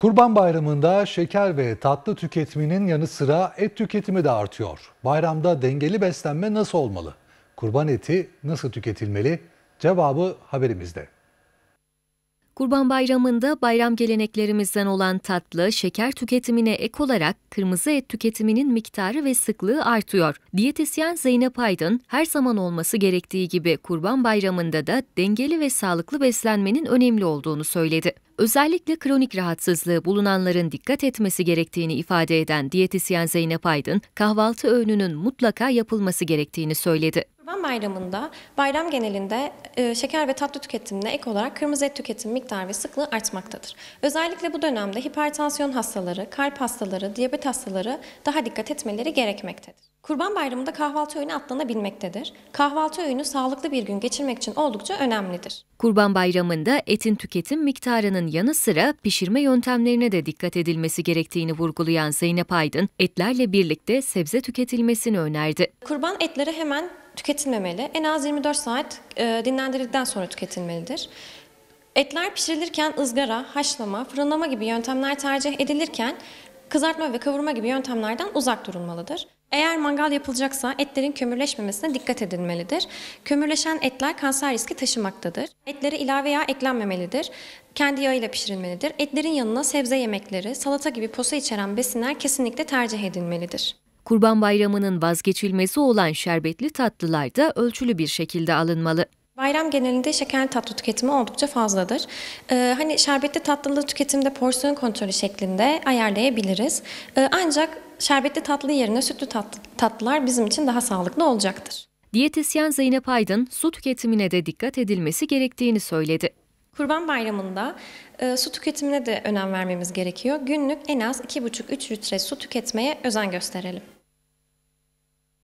Kurban Bayramı'nda şeker ve tatlı tüketiminin yanı sıra et tüketimi de artıyor. Bayramda dengeli beslenme nasıl olmalı? Kurban eti nasıl tüketilmeli? Cevabı haberimizde. Kurban Bayramı'nda bayram geleneklerimizden olan tatlı, şeker tüketimine ek olarak kırmızı et tüketiminin miktarı ve sıklığı artıyor. Diyetisyen Zeynep Aydın, her zaman olması gerektiği gibi Kurban Bayramı'nda da dengeli ve sağlıklı beslenmenin önemli olduğunu söyledi. Özellikle kronik rahatsızlığı bulunanların dikkat etmesi gerektiğini ifade eden diyetisyen Zeynep Aydın, kahvaltı öğününün mutlaka yapılması gerektiğini söyledi. Kurban Bayramı'nda bayram genelinde e, şeker ve tatlı tüketimine ek olarak kırmızı et tüketim miktarı ve sıklığı artmaktadır. Özellikle bu dönemde hipertansiyon hastaları, kalp hastaları, diyabet hastaları daha dikkat etmeleri gerekmektedir. Kurban Bayramı'nda kahvaltı öğünü atlanabilmektedir. Kahvaltı öğünü sağlıklı bir gün geçirmek için oldukça önemlidir. Kurban Bayramı'nda etin tüketim miktarının yanı sıra pişirme yöntemlerine de dikkat edilmesi gerektiğini vurgulayan Zeynep Aydın, etlerle birlikte sebze tüketilmesini önerdi. Kurban etleri hemen tüketilmemeli. En az 24 saat e, dinlendirildikten sonra tüketilmelidir. Etler pişirilirken ızgara, haşlama, fırınlama gibi yöntemler tercih edilirken kızartma ve kavurma gibi yöntemlerden uzak durulmalıdır. Eğer mangal yapılacaksa etlerin kömürleşmemesine dikkat edilmelidir. Kömürleşen etler kanser riski taşımaktadır. Etlere ilave yağ eklenmemelidir. Kendi yağıyla pişirilmelidir. Etlerin yanına sebze yemekleri, salata gibi posa içeren besinler kesinlikle tercih edilmelidir. Kurban Bayramı'nın vazgeçilmesi olan şerbetli tatlılar da ölçülü bir şekilde alınmalı. Bayram genelinde şekerli tatlı tüketimi oldukça fazladır. Ee, hani şerbetli tatlılı tüketimde porsiyon kontrolü şeklinde ayarlayabiliriz. Ee, ancak şerbetli tatlı yerine sütlü tatlı, tatlılar bizim için daha sağlıklı olacaktır. Diyetisyen Zeynep Aydın su tüketimine de dikkat edilmesi gerektiğini söyledi. Kurban Bayramı'nda e, su tüketimine de önem vermemiz gerekiyor. Günlük en az 2,5-3 litre su tüketmeye özen gösterelim.